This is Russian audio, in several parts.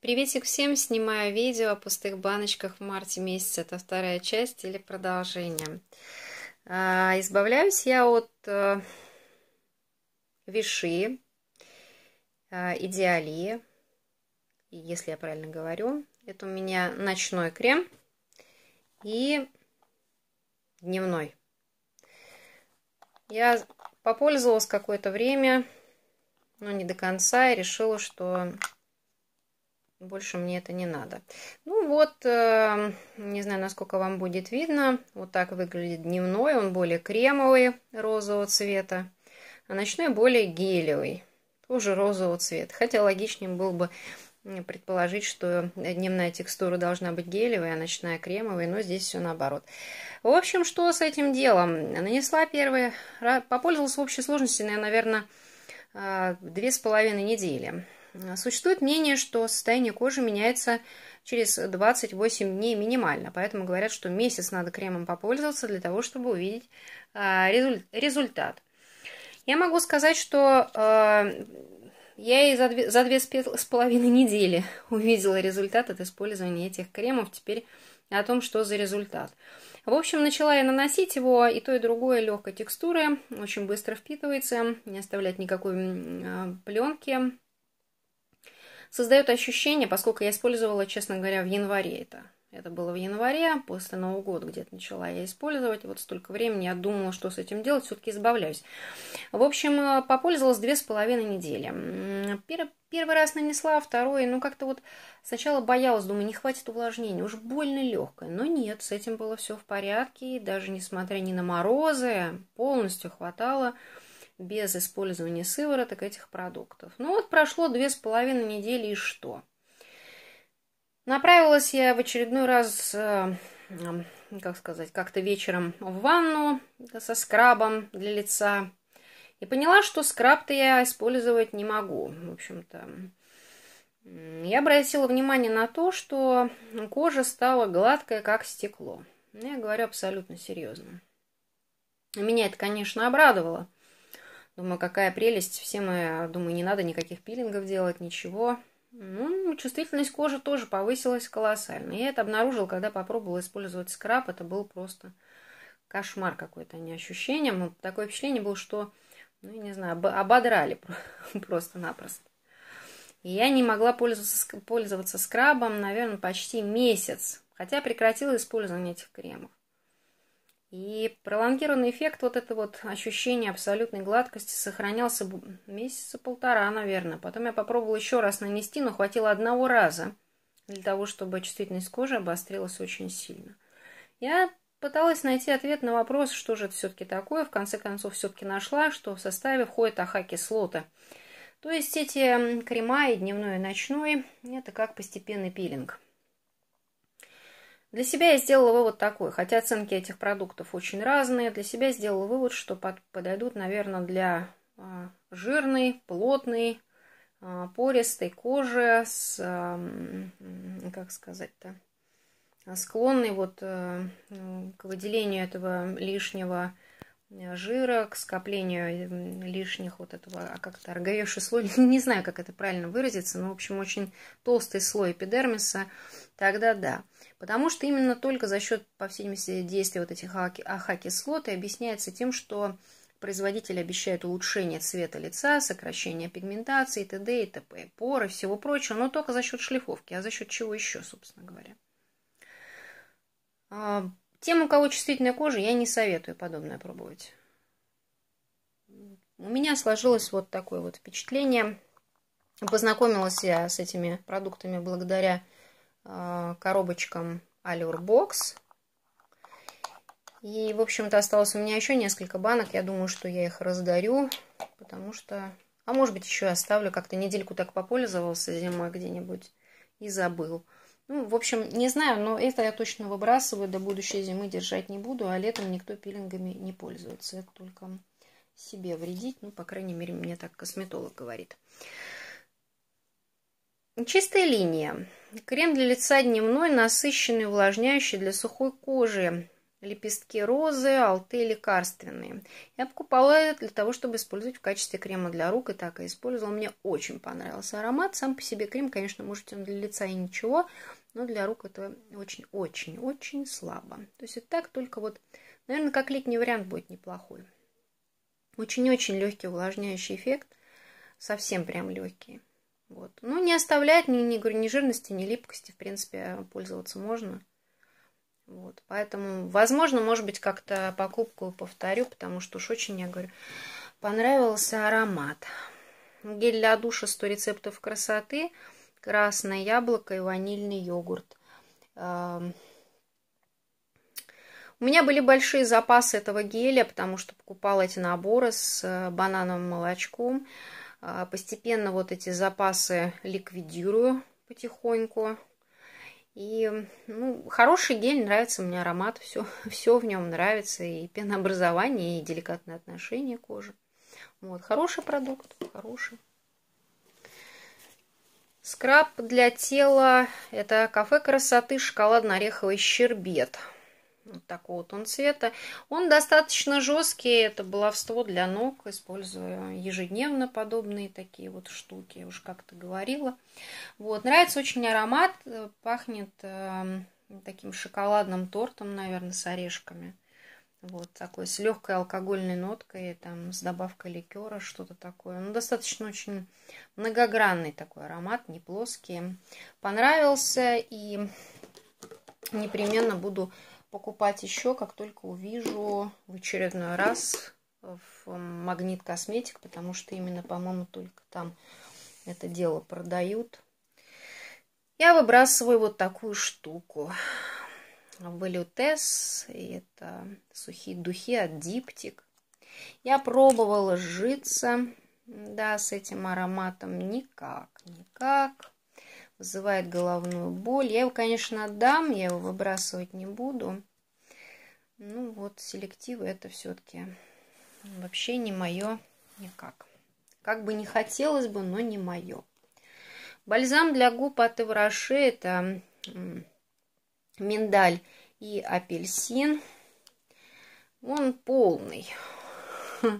Приветик всем! Снимаю видео о пустых баночках в марте месяце. Это вторая часть или продолжение. А, избавляюсь я от э, Виши, а, Идеали, если я правильно говорю. Это у меня ночной крем и дневной. Я попользовалась какое-то время, но не до конца, и решила, что больше мне это не надо. Ну вот, эм, не знаю, насколько вам будет видно, вот так выглядит дневной, он более кремовый, розового цвета, а ночной более гелевый, тоже розового цвета. Хотя логичнее было бы предположить, что дневная текстура должна быть гелевой, а ночная кремовой, но здесь все наоборот. В общем, что с этим делом? Нанесла первый, попользовалась в общей сложности, наверное, э, две с половиной недели. Э, существует мнение, что состояние кожи меняется через 28 дней минимально, поэтому говорят, что месяц надо кремом попользоваться для того, чтобы увидеть э, результат. Я могу сказать, что э, я и за две, за две с половиной недели увидела результат от использования этих кремов. Теперь о том, что за результат. В общем, начала я наносить его, и то, и другое легкой текстуры, очень быстро впитывается, не оставляет никакой пленки, создает ощущение, поскольку я использовала, честно говоря, в январе это. Это было в январе, после Нового года где-то начала я использовать. Вот столько времени я думала, что с этим делать, все-таки избавляюсь. В общем, э, попользовалась две с половиной недели. Первый раз нанесла, второй, ну как-то вот сначала боялась, думаю, не хватит увлажнения, уж больно легкое. Но нет, с этим было все в порядке, даже несмотря ни на морозы, полностью хватало без использования сывороток этих продуктов. Ну вот прошло две с половиной недели и что? Направилась я в очередной раз, э, как сказать, как-то вечером в ванну со скрабом для лица. И поняла, что скраб-то я использовать не могу. В общем-то, я обратила внимание на то, что кожа стала гладкая, как стекло. Ну, я говорю абсолютно серьезно. Меня это, конечно, обрадовало. Думаю, какая прелесть. все мы думаю, не надо никаких пилингов делать, ничего. Ну, чувствительность кожи тоже повысилась колоссально. Я это обнаружила, когда попробовала использовать скраб. Это был просто кошмар какой-то, а не ощущение. такое впечатление было, что, ну, не знаю, ободрали просто-напросто. Я не могла пользоваться, пользоваться скрабом, наверное, почти месяц. Хотя прекратила использование этих кремов. И пролонгированный эффект, вот это вот ощущение абсолютной гладкости сохранялся месяца полтора, наверное. Потом я попробовала еще раз нанести, но хватило одного раза для того, чтобы чувствительность кожи обострилась очень сильно. Я пыталась найти ответ на вопрос, что же это все-таки такое. В конце концов, все-таки нашла, что в составе входит аха-кислота. То есть эти крема и дневной, и ночной – это как постепенный пилинг – для себя я сделала вывод такой, хотя оценки этих продуктов очень разные, для себя сделала вывод, что под, подойдут, наверное, для а, жирной, плотной, а, пористой кожи с, а, как сказать-то, склонной вот э, к выделению этого лишнего жира, к скоплению лишних вот этого, а как-то роговевший слой, не знаю, как это правильно выразиться, но, в общем, очень толстый слой эпидермиса, тогда да. Потому что именно только за счет, по всей видимости, действия вот этих АХ-кислот и объясняется тем, что производитель обещает улучшение цвета лица, сокращение пигментации, т.д. и т.п., поры всего прочего, но только за счет шлифовки, а за счет чего еще, собственно говоря. А, тем, у кого чувствительная кожа, я не советую подобное пробовать. У меня сложилось вот такое вот впечатление. Познакомилась я с этими продуктами благодаря э, коробочкам Allure Box. И, в общем-то, осталось у меня еще несколько банок. Я думаю, что я их раздарю, потому что... А может быть, еще оставлю. Как-то недельку так попользовался зимой где-нибудь и забыл. Ну, в общем, не знаю, но это я точно выбрасываю, до будущей зимы держать не буду, а летом никто пилингами не пользуется. Это только себе вредить, ну, по крайней мере, мне так косметолог говорит. Чистая линия. Крем для лица дневной, насыщенный, увлажняющий для сухой кожи лепестки розы, алты лекарственные. Я покупала это для того, чтобы использовать в качестве крема для рук, и так и использовала. Мне очень понравился аромат. Сам по себе крем, конечно, может он для лица и ничего, но для рук это очень-очень-очень слабо. То есть и так только вот, наверное, как летний вариант будет неплохой. Очень-очень легкий увлажняющий эффект, совсем прям легкий. Вот. Ну, не оставляет ни, ни, ни жирности, ни липкости, в принципе, пользоваться можно. Вот, поэтому, возможно, может быть, как-то покупку повторю, потому что уж очень, я говорю, понравился аромат. Гель для душа 100 рецептов красоты, красное яблоко и ванильный йогурт. У меня были большие запасы этого геля, потому что покупала эти наборы с э, банановым молочком. А, постепенно вот эти запасы ликвидирую потихоньку. И ну, хороший гель, нравится мне аромат, все, все в нем нравится, и пенообразование, и деликатное отношение кожи. Вот, хороший продукт, хороший. Скраб для тела – это кафе красоты шоколадно-ореховый щербет – вот такого тон цвета. Он достаточно жесткий, это баловство для ног, использую ежедневно подобные такие вот штуки, я уже как-то говорила. Вот, нравится очень аромат, э, пахнет э, таким шоколадным тортом, наверное, с орешками. Вот такой, с легкой алкогольной ноткой, там, с добавкой ликера, что-то такое. Ну, достаточно очень многогранный такой аромат, не плоский. Понравился и непременно буду покупать еще, как только увижу в очередной раз в Магнит Косметик, потому что именно, по-моему, только там это дело продают. Я выбрасываю вот такую штуку. Валютес, это сухие духи от Диптик. Я пробовала житься, да, с этим ароматом никак, никак вызывает головную боль. Я его, конечно, отдам, я его выбрасывать не буду. Ну вот, селективы это все-таки вообще не мое никак. Как бы не хотелось бы, но не мое. Бальзам для губ от Ивраше это миндаль и апельсин. Он полный.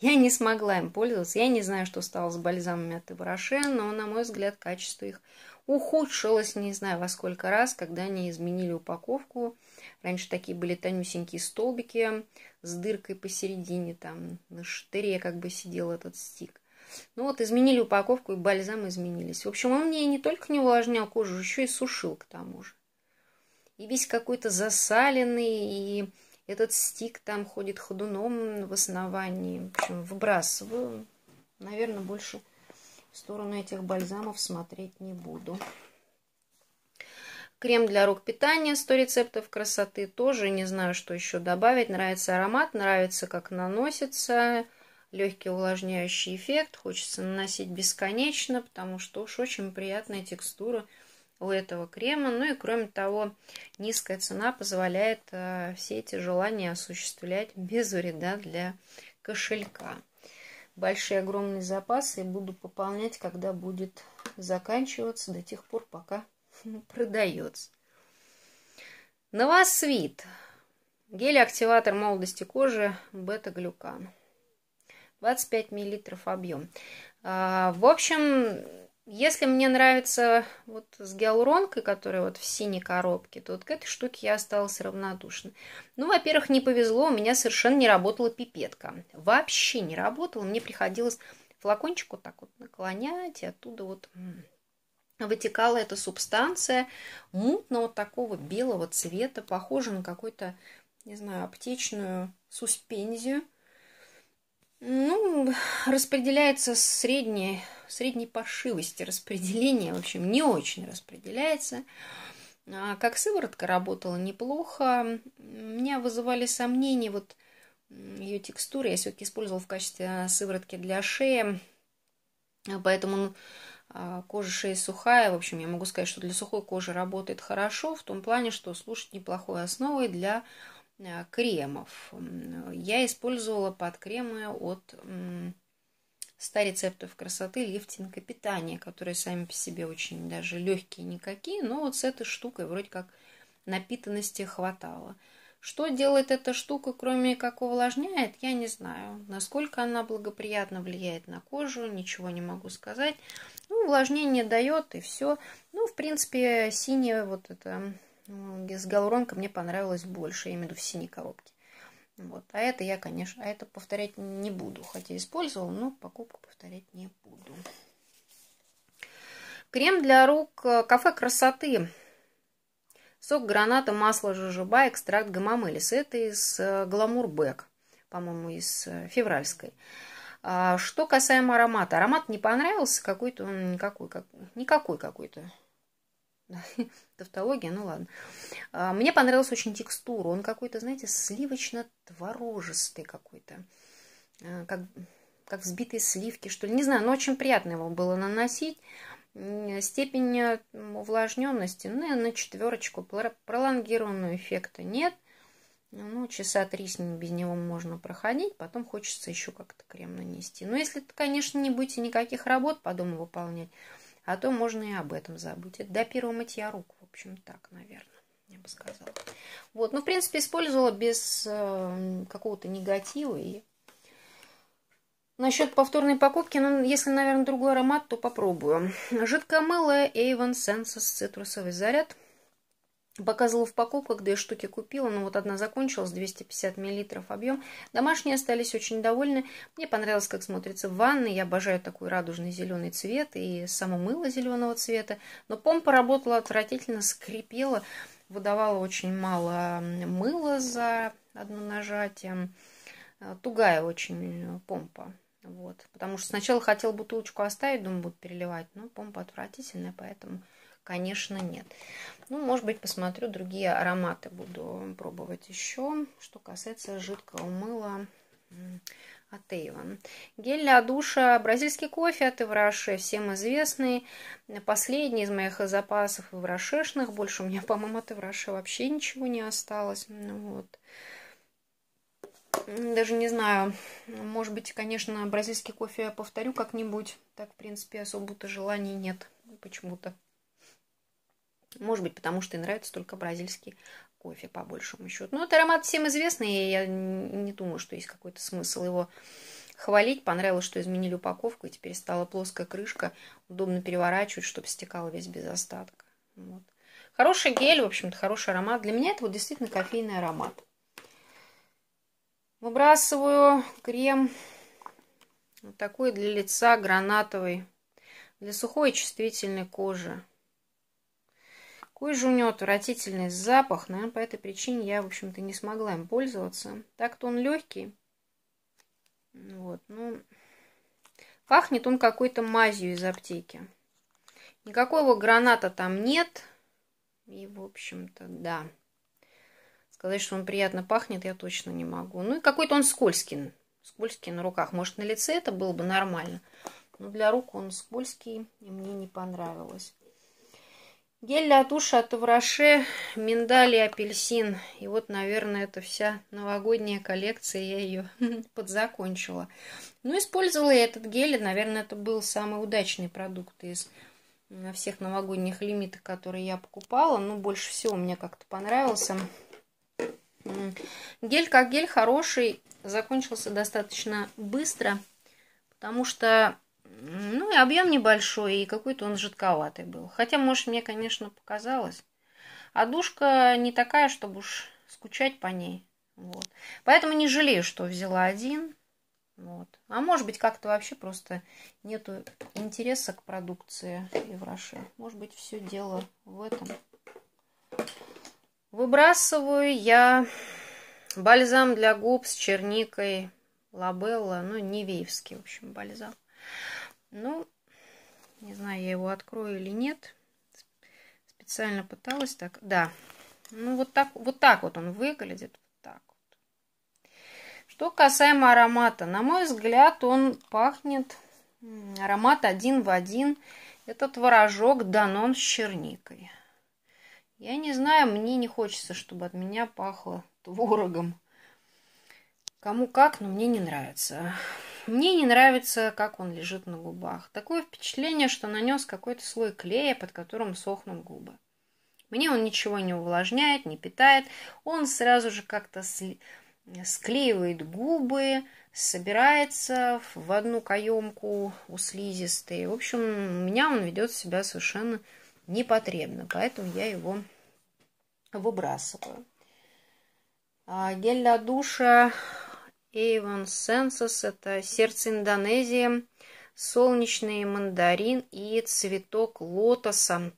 Я не смогла им пользоваться. Я не знаю, что стало с бальзамами от Ивраше, но, на мой взгляд, качество их ухудшилось не знаю во сколько раз, когда они изменили упаковку. Раньше такие были тонюсенькие столбики с дыркой посередине, там на штыре как бы сидел этот стик. Ну вот, изменили упаковку, и бальзамы изменились. В общем, он мне не только не увлажнял кожу, еще и сушил к тому же. И весь какой-то засаленный, и этот стик там ходит ходуном в основании. В общем, выбрасываю. Наверное, больше в сторону этих бальзамов смотреть не буду. Крем для рук питания, 100 рецептов красоты, тоже не знаю, что еще добавить. Нравится аромат, нравится, как наносится, легкий увлажняющий эффект. Хочется наносить бесконечно, потому что уж очень приятная текстура у этого крема. Ну и кроме того, низкая цена позволяет э, все эти желания осуществлять без вреда для кошелька большие огромные запасы и буду пополнять, когда будет заканчиваться, до тех пор, пока продается. Новосвит. Гель-активатор молодости кожи бета-глюкан. 25 мл объем. А, в общем, если мне нравится вот с гиалуронкой, которая вот в синей коробке, то вот к этой штуке я осталась равнодушна. Ну, во-первых, не повезло, у меня совершенно не работала пипетка. Вообще не работала, мне приходилось флакончик вот так вот наклонять, и оттуда вот вытекала эта субстанция мутного такого белого цвета, похожа на какую-то, не знаю, аптечную суспензию – ну, распределяется средней, средней паршивости распределение в общем, не очень распределяется. А как сыворотка работала неплохо. Меня вызывали сомнения, вот ее текстуры я все-таки использовала в качестве а, сыворотки для шеи, поэтому а, кожа шеи сухая, в общем, я могу сказать, что для сухой кожи работает хорошо, в том плане, что служит неплохой основой для Э, кремов. Я использовала под кремы от 100 рецептов красоты лифтинга питания, которые сами по себе очень даже легкие никакие, но вот с этой штукой вроде как напитанности хватало. Что делает эта штука, кроме как увлажняет, я не знаю. Насколько она благоприятно влияет на кожу, ничего не могу сказать. Ну, увлажнение дает и все. Ну, в принципе, синяя вот эта Гиалуронка мне понравилась больше, я имею в виду в синей коробке. Вот. А это я, конечно, а это повторять не буду. Хотя использовал, но покупку повторять не буду. Крем для рук э, кафе красоты. Сок граната, масло жужжиба, экстракт гамамелис. Это из Гламур э, Бэк, по-моему, из э, февральской. А, что касаемо аромата. Аромат не понравился, какой-то он никакой, как, никакой какой-то. Тавтология, ну ладно. А, мне понравилась очень текстура. Он какой-то, знаете, сливочно-творожистый какой-то. А, как, как взбитые сливки, что ли. Не знаю, но очень приятно его было наносить. Степень увлажненности, ну, на четверочку. Пролонгированного эффекта нет. Ну, часа три с ним без него можно проходить, потом хочется еще как-то крем нанести. Но ну, если, конечно, не будете никаких работ по дому выполнять, а то можно и об этом забыть. Это до первого мытья рук, в общем, так, наверное, я бы сказала. Вот, ну, в принципе, использовала без э, какого-то негатива. И... Насчет повторной покупки, ну, если, наверное, другой аромат, то попробую. Жидкое мыло Avon Senses цитрусовый заряд. Показывала в покупках, две штуки купила, но вот одна закончилась, 250 миллилитров объем. Домашние остались очень довольны. Мне понравилось, как смотрится в ванной. Я обожаю такой радужный зеленый цвет и само мыло зеленого цвета. Но помпа работала отвратительно, скрипела, выдавала очень мало мыла за одно нажатие. Э, тугая очень помпа. Вот. Потому что сначала хотел бутылочку оставить, думаю, буду переливать, но помпа отвратительная, поэтому конечно, нет. Ну, может быть, посмотрю, другие ароматы буду пробовать еще. Что касается жидкого мыла от Avon. Гель для душа, бразильский кофе от Ивраше, всем известный. Последний из моих запасов иврашешных. Больше у меня, по-моему, от Ивраше вообще ничего не осталось. Ну, вот. Даже не знаю, может быть, конечно, бразильский кофе я повторю как-нибудь. Так, в принципе, особо-то желаний нет почему-то. Может быть, потому что ей нравится только бразильский кофе, по большему счету. Но ну, этот аромат всем известный, и я не думаю, что есть какой-то смысл его хвалить. Понравилось, что изменили упаковку, и теперь стала плоская крышка. Удобно переворачивать, чтобы стекало весь без остатка. Вот. Хороший гель, в общем-то, хороший аромат. Для меня это вот действительно кофейный аромат. Выбрасываю крем вот такой для лица гранатовый, для сухой и чувствительной кожи. Какой же у него отвратительный запах. Наверное, по этой причине я, в общем-то, не смогла им пользоваться. Так-то он легкий. Вот, ну... Пахнет он какой-то мазью из аптеки. Никакого граната там нет. И, в общем-то, да. Сказать, что он приятно пахнет, я точно не могу. Ну и какой-то он скользкий. Скользкий на руках. Может, на лице это было бы нормально. Но для рук он скользкий, и мне не понравилось. Гель для туши от Авраше, миндаль и апельсин. И вот, наверное, это вся новогодняя коллекция, я ее подзакончила. Ну, использовала я этот гель, и, наверное, это был самый удачный продукт из всех новогодних лимитов, которые я покупала. Ну, больше всего мне как-то понравился. Гель как гель хороший, закончился достаточно быстро, потому что ну и объем небольшой, и какой-то он жидковатый был. Хотя, может, мне, конечно, показалось. А душка не такая, чтобы уж скучать по ней. Вот. Поэтому не жалею, что взяла один. Вот. А может быть, как-то вообще просто нету интереса к продукции Евраши. Может быть, все дело в этом. Выбрасываю я бальзам для губ с черникой Лабелла, ну, невеевский, в общем, бальзам. Ну, не знаю, я его открою или нет. Специально пыталась так. Да. Ну, вот так вот, так вот он выглядит. Вот так вот. Что касаемо аромата. На мой взгляд, он пахнет... Аромат один в один. Это творожок Данон с черникой. Я не знаю, мне не хочется, чтобы от меня пахло творогом. Кому как, но мне не нравится. Мне не нравится, как он лежит на губах. Такое впечатление, что нанес какой-то слой клея, под которым сохнут губы. Мне он ничего не увлажняет, не питает. Он сразу же как-то склеивает губы, собирается в одну каемку у слизистой. В общем, у меня он ведет себя совершенно непотребно, поэтому я его выбрасываю. А, гель для душа Эйвон Сенсос – это сердце Индонезии, солнечный мандарин и цветок лотоса.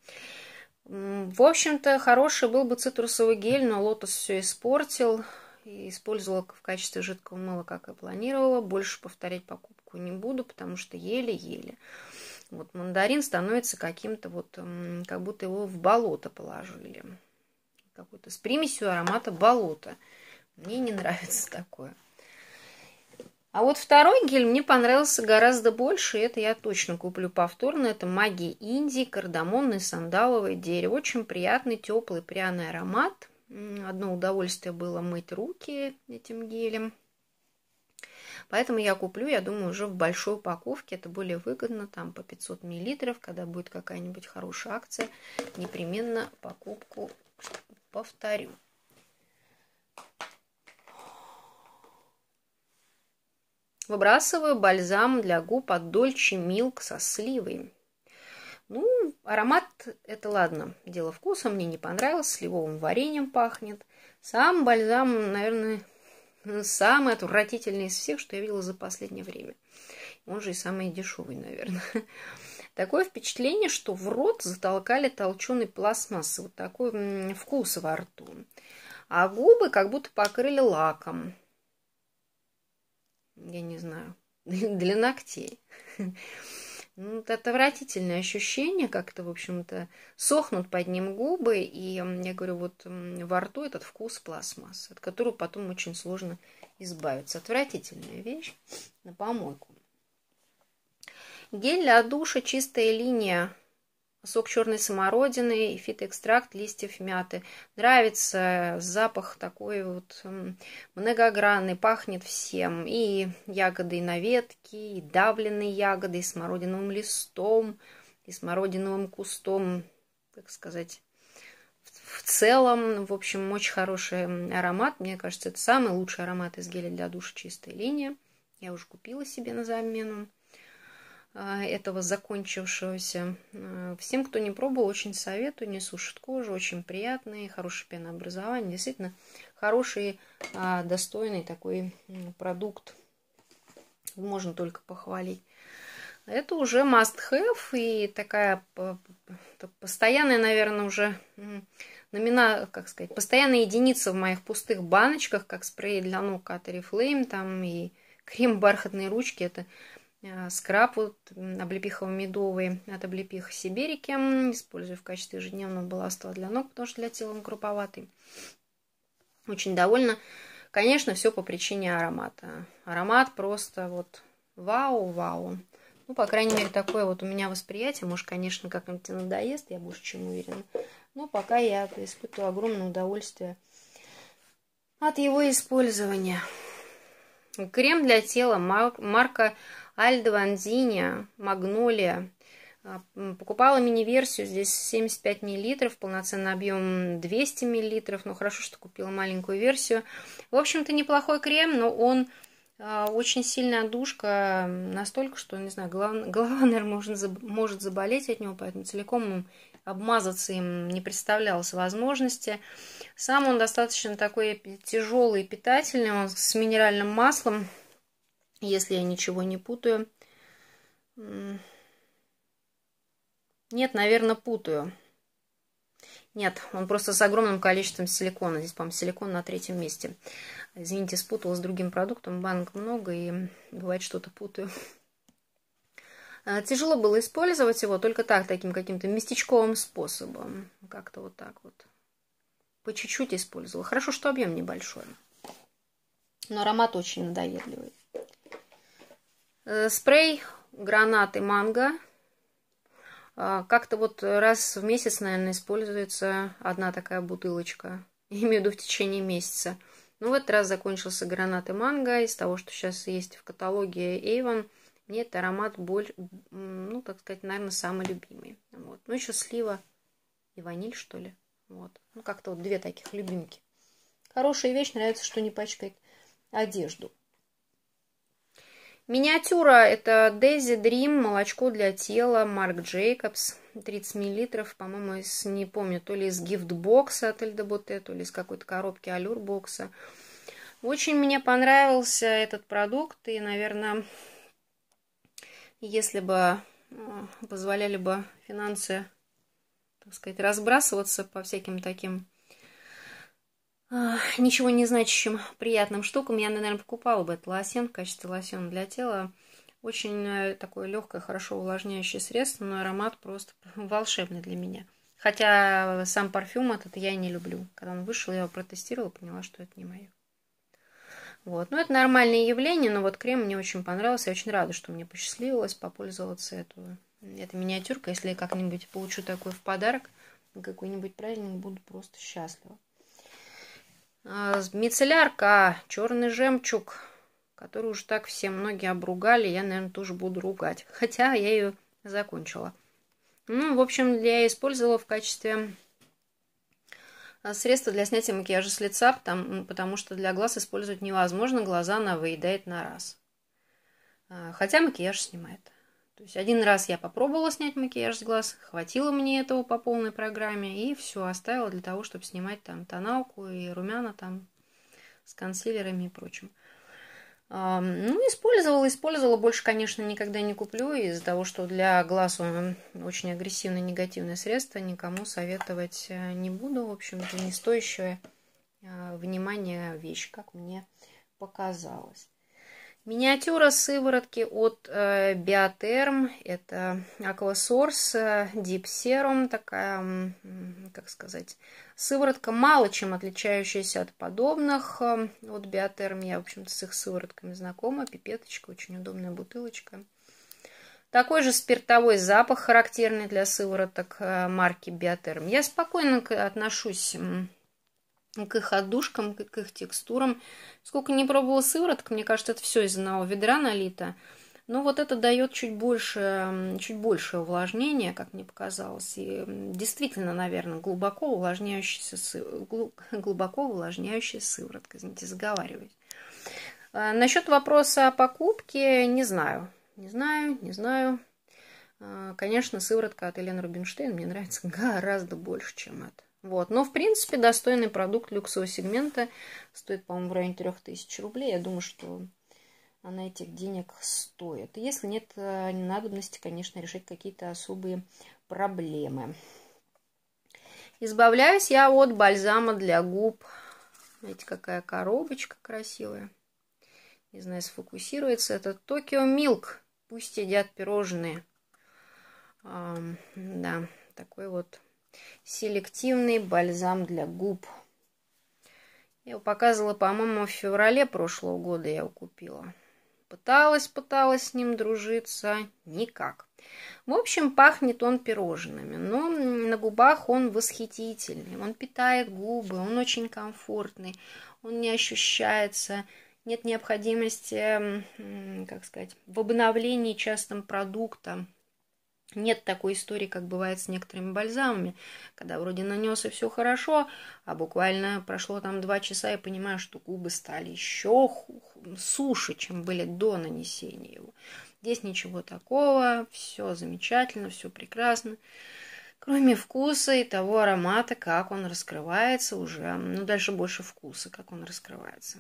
В общем-то, хороший был бы цитрусовый гель, но лотос все испортил. И использовала в качестве жидкого мыла, как и планировала. Больше повторять покупку не буду, потому что еле-еле. Вот мандарин становится каким-то вот, как будто его в болото положили. Какой-то с примесью аромата болота. Мне не нравится такое. А вот второй гель мне понравился гораздо больше, это я точно куплю повторно. Это магия Индии, кардамонное сандаловое дерево. Очень приятный, теплый, пряный аромат. Одно удовольствие было мыть руки этим гелем. Поэтому я куплю, я думаю, уже в большой упаковке. Это более выгодно, там по 500 мл. Когда будет какая-нибудь хорошая акция, непременно покупку повторю. Выбрасываю бальзам для губ от Dolce Milk со сливой. Ну, аромат это ладно, дело вкуса, мне не понравилось, сливовым вареньем пахнет. Сам бальзам, наверное, самый отвратительный из всех, что я видела за последнее время. Он же и самый дешевый, наверное. Такое впечатление, что в рот затолкали толченый пластмасс, вот такой вкус во рту. А губы как будто покрыли лаком я не знаю, для ногтей. Ну, это отвратительное ощущение, как-то, в общем-то, сохнут под ним губы, и, я говорю, вот во рту этот вкус пластмасс, от которого потом очень сложно избавиться. Отвратительная вещь на помойку. Гель для душа, чистая линия сок черной смородины и фитоэкстракт листьев мяты. Нравится запах такой вот многогранный, пахнет всем. И ягоды на ветке, и давленные ягоды, и смородиновым листом, и смородиновым кустом, как сказать, в целом, в общем, очень хороший аромат. Мне кажется, это самый лучший аромат из геля для душа «Чистая линия». Я уже купила себе на замену. А, этого закончившегося. А, всем, кто не пробовал, очень советую, не сушит кожу, очень приятный, хорошее пенообразование, действительно хороший, а, достойный такой продукт. Можно только похвалить. Это уже must-have и такая постоянная, наверное, уже номина, как сказать, постоянная единица в моих пустых баночках, как спрей для ног от Oriflame, там и крем бархатные ручки. Это Э, скраб вот облепихово-медовый от облепиха сибирики. Использую в качестве ежедневного балласта для ног, потому что для тела он круповатый. Очень довольна. Конечно, все по причине аромата. Аромат просто вот вау-вау. Ну, по крайней мере, такое вот у меня восприятие. Может, конечно, как-нибудь надоест, я больше чем уверена. Но пока я испытываю огромное удовольствие от его использования. Крем для тела марка Альдо Магнолия. А, покупала мини-версию, здесь 75 мл, полноценный объем 200 мл, но хорошо, что купила маленькую версию. В общем-то, неплохой крем, но он а, очень сильная душка, настолько, что, не знаю, голова, голова наверное, может, может заболеть от него, поэтому целиком обмазаться им не представлялось возможности. Сам он достаточно такой тяжелый и питательный, он с минеральным маслом, если я ничего не путаю. Нет, наверное, путаю. Нет, он просто с огромным количеством силикона. Здесь, по-моему, силикон на третьем месте. Извините, спутала с другим продуктом. Банк много, и бывает что-то путаю. А, тяжело было использовать его только так, таким каким-то местечковым способом. Как-то вот так вот. По чуть-чуть использовала. Хорошо, что объем небольшой. Но аромат очень надоедливый. Э, спрей гранаты манго. А, как-то вот раз в месяц, наверное, используется одна такая бутылочка. Я имею в виду в течение месяца. Ну, в этот раз закончился гранаты манго. Из того, что сейчас есть в каталоге Avon, мне этот аромат боль, ну, так сказать, наверное, самый любимый. Вот. Ну, еще слива и ваниль, что ли. Вот. Ну, как-то вот две таких любимки. Хорошая вещь, нравится, что не пачкает одежду. Миниатюра это Дейзи Дрим, молочко для тела, Марк Джейкобс, 30 мл, по-моему, из, не помню, то ли из гифтбокса от Эльдоботе, то ли из какой-то коробки алюрбокса. Очень мне понравился этот продукт, и, наверное, если бы позволяли бы финансы, так сказать, разбрасываться по всяким таким ничего не значащим приятным штукам. Я, наверное, покупала бы этот лосьон в качестве лосьона для тела. Очень э, такое легкое, хорошо увлажняющее средство, но аромат просто волшебный для меня. Хотя сам парфюм этот я не люблю. Когда он вышел, я его протестировала, поняла, что это не мое. Вот. Ну, это нормальное явление, но вот крем мне очень понравился. Я очень рада, что мне посчастливилось попользоваться эту этой миниатюркой. Если я как-нибудь получу такой в подарок, какой-нибудь праздник, буду просто счастлива. А, мицеллярка, а, черный жемчуг, который уж так все многие обругали. Я, наверное, тоже буду ругать. Хотя я ее закончила. Ну, в общем, я использовала в качестве а, средства для снятия макияжа с лица, потому, потому что для глаз использовать невозможно. Глаза она выедает на раз. Хотя макияж снимает. То есть один раз я попробовала снять макияж с глаз, хватило мне этого по полной программе, и все, оставила для того, чтобы снимать там тоналку и румяна там с консилерами и прочим. Ну, использовала, использовала. Больше, конечно, никогда не куплю из-за того, что для глаз он очень агрессивное, негативное средство. Никому советовать э, не буду. В общем, это не стоящая внимания вещь, как мне показалось. Миниатюра сыворотки от э, Биотерм, это Aquasource э, Deep Serum, такая, как сказать, сыворотка, мало чем отличающаяся от подобных. Э, от Биотерм я, в общем-то, с их сыворотками знакома, пипеточка, очень удобная бутылочка. Такой же спиртовой запах, характерный для сывороток э, марки Биотерм. Я спокойно отношусь ну, к их отдушкам, к их текстурам. Сколько не пробовала сывороток, мне кажется, это все из одного ведра налито. Но вот это дает чуть больше, чуть больше увлажнения, как мне показалось. И действительно, наверное, глубоко увлажняющаяся, глубоко увлажняющая сыворотка. Извините, заговариваюсь. А, Насчет вопроса о покупке, не знаю. Не знаю, не знаю. А, конечно, сыворотка от Елены Рубинштейн мне нравится гораздо больше, чем это. Вот. Но, в принципе, достойный продукт люксового сегмента стоит, по-моему, в районе 3000 рублей. Я думаю, что она этих денег стоит. Если нет э, надобности, конечно, решать какие-то особые проблемы. Избавляюсь я от бальзама для губ. Видите, какая коробочка красивая. Не знаю, сфокусируется. Это Токио Милк. Пусть едят пирожные. А, да, такой вот Селективный бальзам для губ. Я его показывала, по-моему, в феврале прошлого года я его купила. Пыталась, пыталась с ним дружиться, никак. В общем, пахнет он пирожными, но на губах он восхитительный, он питает губы, он очень комфортный, он не ощущается, нет необходимости, как сказать, в обновлении частым продуктом. Нет такой истории, как бывает с некоторыми бальзамами, когда вроде нанес и все хорошо, а буквально прошло там два часа и понимаю, что губы стали еще суше, чем были до нанесения его. Здесь ничего такого, все замечательно, все прекрасно, кроме вкуса и того аромата, как он раскрывается уже, ну дальше больше вкуса, как он раскрывается.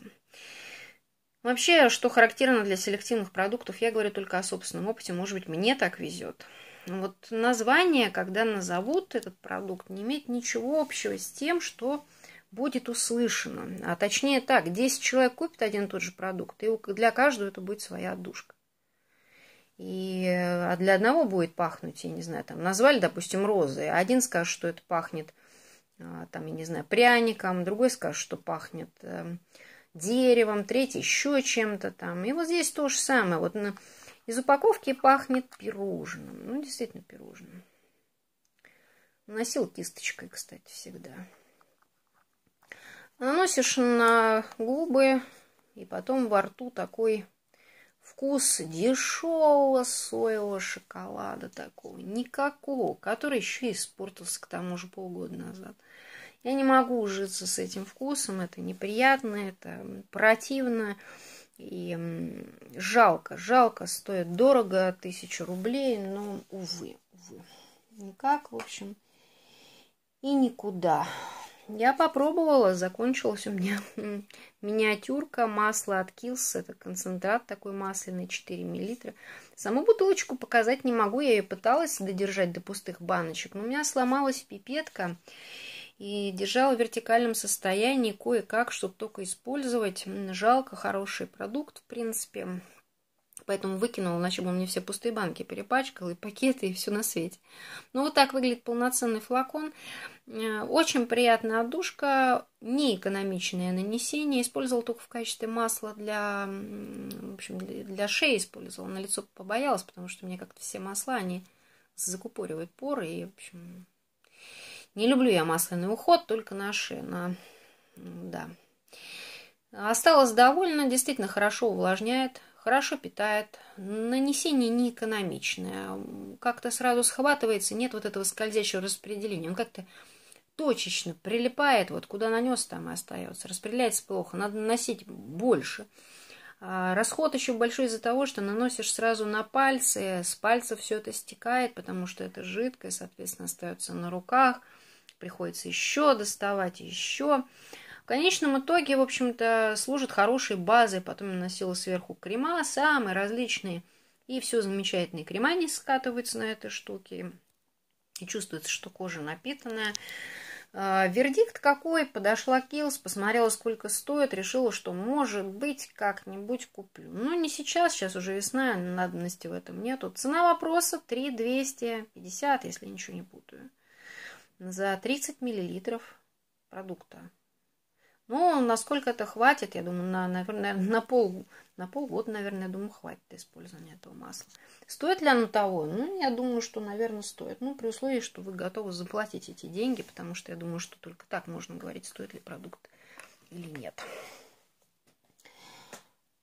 Вообще, что характерно для селективных продуктов, я говорю только о собственном опыте, может быть, мне так везет. Ну, вот название, когда назовут этот продукт, не имеет ничего общего с тем, что будет услышано. А точнее так, 10 человек купит один и тот же продукт, и для каждого это будет своя отдушка. И э, а для одного будет пахнуть, я не знаю, там назвали, допустим, розы. А один скажет, что это пахнет, э, там, я не знаю, пряником, другой скажет, что пахнет эм, деревом, третий еще чем-то там. И вот здесь то же самое. Вот на из упаковки пахнет пирожным. Ну, действительно пирожным. Носил кисточкой, кстати, всегда. Наносишь на губы, и потом во рту такой вкус дешевого соевого шоколада такого, никакого, который еще испортился к тому же полгода назад. Я не могу ужиться с этим вкусом, это неприятно, это противно. И жалко, жалко, стоит дорого, тысячу рублей, но, увы, увы, никак, в общем, и никуда. Я попробовала, закончилась у меня миниатюрка масло от Kiehl's. Это концентрат такой масляный, 4 мл. Саму бутылочку показать не могу, я ее пыталась додержать до пустых баночек, но у меня сломалась пипетка и держал в вертикальном состоянии кое-как, чтобы только использовать. Жалко, хороший продукт, в принципе. Поэтому выкинул. иначе бы он мне все пустые банки перепачкал, и пакеты, и все на свете. Ну, вот так выглядит полноценный флакон. Э, очень приятная отдушка, неэкономичное нанесение. Использовал только в качестве масла для, в общем, для шеи использовал. На лицо побоялась, потому что мне как-то все масла, они закупоривают поры, и, в общем, не люблю я масляный уход, только на шею. На... Да. Осталось довольно, действительно хорошо увлажняет, хорошо питает. Нанесение не экономичное. Как-то сразу схватывается, нет вот этого скользящего распределения. Он как-то точечно прилипает, вот куда нанес, там и остается. Распределяется плохо, надо наносить больше. А расход еще большой из-за того, что наносишь сразу на пальцы, с пальца все это стекает, потому что это жидкое, соответственно, остается на руках – приходится еще доставать, еще. В конечном итоге, в общем-то, служит хорошей базой. Потом наносила сверху крема, самые различные. И все замечательные крема не скатываются на этой штуке. И чувствуется, что кожа напитанная. А, вердикт какой? Подошла Килс, посмотрела, сколько стоит, решила, что, может быть, как-нибудь куплю. Но ну, не сейчас, сейчас уже весна, надобности в этом нету. Цена вопроса 3250, если ничего не путаю за 30 миллилитров продукта. Ну, насколько это хватит, я думаю, на, наверное, на, пол, на полгода, наверное, я думаю, хватит использования этого масла. Стоит ли оно того? Ну, я думаю, что, наверное, стоит. Ну, при условии, что вы готовы заплатить эти деньги, потому что я думаю, что только так можно говорить, стоит ли продукт или нет.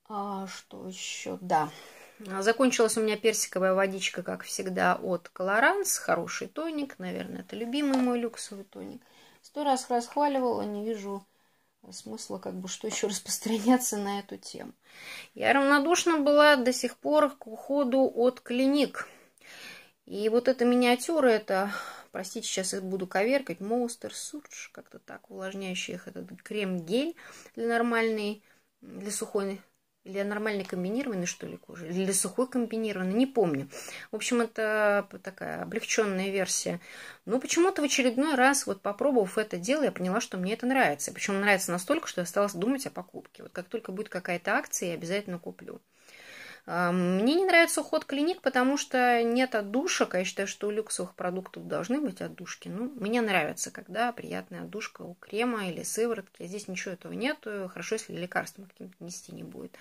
А что еще? Да. А, закончилась у меня персиковая водичка, как всегда, от Колоранс. Хороший тоник, наверное, это любимый мой люксовый тоник. Сто раз расхваливала, не вижу смысла, как бы, что еще распространяться на эту тему. Я равнодушна была до сих пор к уходу от клиник. И вот эта миниатюра, это, простите, сейчас их буду коверкать, Monster Surge, как-то так, увлажняющий их этот крем-гель для нормальной, для сухой или нормально комбинированный, что ли, кожа? Или сухой комбинированный? Не помню. В общем, это такая облегченная версия. Но почему-то в очередной раз, вот попробовав это дело, я поняла, что мне это нравится. Причем нравится настолько, что я стала думать о покупке. Вот как только будет какая-то акция, я обязательно куплю. А, мне не нравится уход клиник, потому что нет отдушек, а я считаю, что у люксовых продуктов должны быть отдушки. Ну, мне нравится, когда приятная отдушка у крема или сыворотки. Здесь ничего этого нет, хорошо, если лекарством каким-то нести не будет.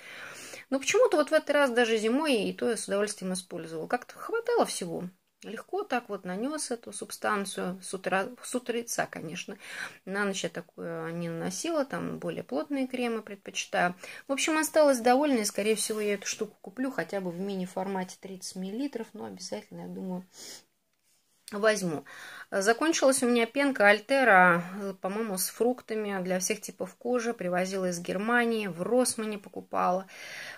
Но почему-то вот в этот раз даже зимой и то я с удовольствием использовала. Как-то хватало всего. Легко так вот нанес эту субстанцию с, утра, с утреца, конечно. На ночь я такую не наносила, там более плотные кремы предпочитаю. В общем, осталась довольна, и, скорее всего, я эту штуку куплю хотя бы в мини-формате 30 мл, но обязательно, я думаю, возьму. Закончилась у меня пенка Альтера, э, по-моему, с фруктами для всех типов кожи. Привозила из Германии, в Росмане покупала.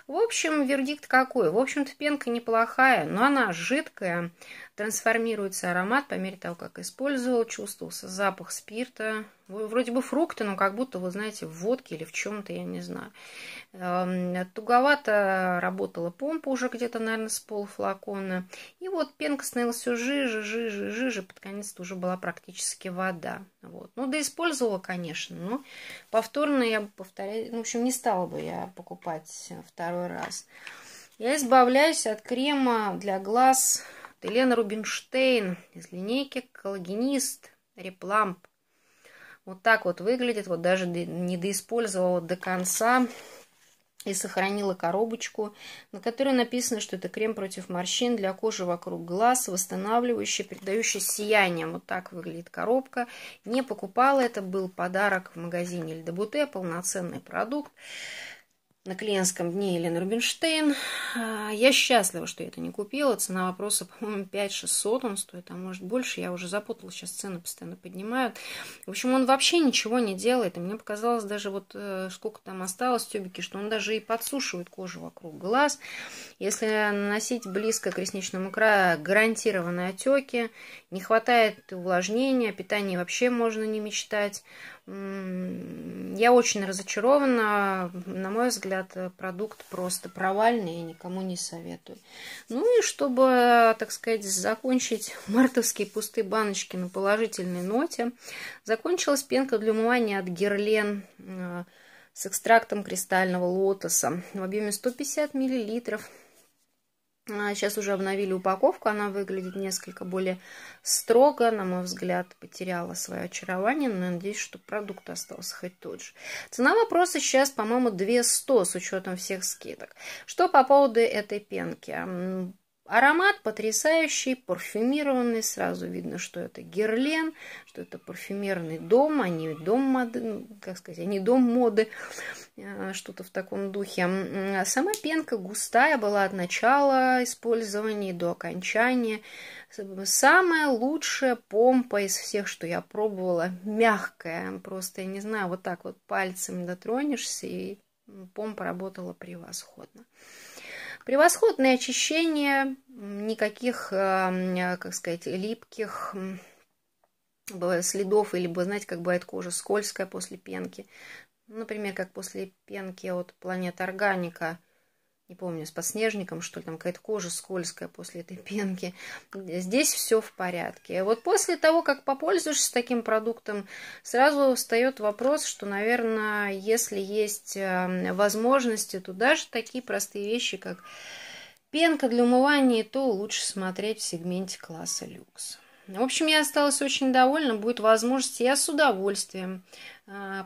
В общем, вердикт какой? В общем-то, пенка неплохая, но она жидкая. Трансформируется аромат по мере того, как использовал. Чувствовался запах спирта, Вроде бы фрукты, но как будто, вы знаете, в водке или в чем-то, я не знаю. Эм, туговато работала помпа уже где-то, наверное, с полфлакона. И вот пенка становилась все жиже, жиже, жиже. Под конец уже была практически вода. Вот. Ну, да использовала, конечно, но повторно я бы повторяю. Ну, в общем, не стала бы я покупать второй раз. Я избавляюсь от крема для глаз Елена Рубинштейн из линейки Коллагенист Репламп. Вот так вот выглядит. Вот даже не доиспользовала до конца и сохранила коробочку, на которой написано, что это крем против морщин для кожи вокруг глаз, восстанавливающий, придающий сияние. Вот так выглядит коробка. Не покупала, это был подарок в магазине Льдобуте, полноценный продукт на клиентском дне Елена Рубинштейн. А, я счастлива, что я это не купила. Цена вопроса, по-моему, 5 600 он стоит, а может больше. Я уже запуталась. сейчас цены постоянно поднимают. В общем, он вообще ничего не делает. И мне показалось даже вот э, сколько там осталось тюбики, что он даже и подсушивает кожу вокруг глаз. Если наносить близко к ресничному краю, гарантированные отеки. Не хватает увлажнения, питания вообще можно не мечтать. Я очень разочарована. На мой взгляд, продукт просто провальный и никому не советую. Ну и чтобы, так сказать, закончить мартовские пустые баночки на положительной ноте, закончилась пенка для умывания от Герлен э, с экстрактом кристального лотоса в объеме 150 миллилитров. Сейчас а, уже обновили упаковку, она выглядит несколько более строго, на мой взгляд, потеряла свое очарование, но надеюсь, что продукт остался хоть тот же. Цена вопроса сейчас, по-моему, 200 с учетом всех скидок. Что по поводу этой пенки? Аромат потрясающий, парфюмированный, сразу видно, что это герлен, что это парфюмерный дом, а не дом моды, ну, как сказать, а не дом моды, э, что-то в таком духе. А сама пенка густая была от начала использования до окончания. Самая лучшая помпа из всех, что я пробовала, мягкая, просто, я не знаю, вот так вот пальцем дотронешься, и помпа работала превосходно. Превосходное очищение, никаких, эм, э, как сказать, липких следов, или, знаете, как бывает кожа скользкая после пенки. Например, как после пенки от планет органика – не помню, с подснежником, что ли, там какая-то кожа скользкая после этой пенки. Здесь все в порядке. Вот после того, как попользуешься таким продуктом, сразу встает вопрос, что, наверное, если есть эм, возможности, то даже такие простые вещи, как пенка для умывания, то лучше смотреть в сегменте класса люкс. В общем, я осталась очень довольна. Будет возможность, я с удовольствием э,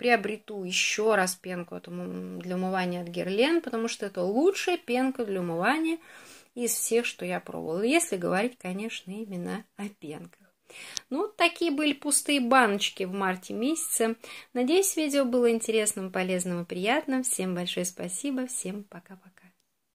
приобрету еще раз пенку для умывания от Герлен, потому что это лучшая пенка для умывания из всех, что я пробовала. Если говорить, конечно, именно о пенках. Ну, такие были пустые баночки в марте месяце. Надеюсь, видео было интересным, полезным и приятным. Всем большое спасибо. Всем пока-пока.